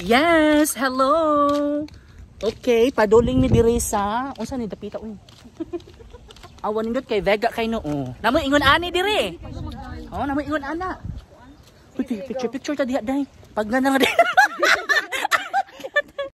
Yes, hello. Okay, paduling ni diri unsa ni dapita uy. Awan nindot kay Vega kay noo. Namo ingon ani dire. Oh, namo ingon ana. Picture picture ta diha dai. Pag na nga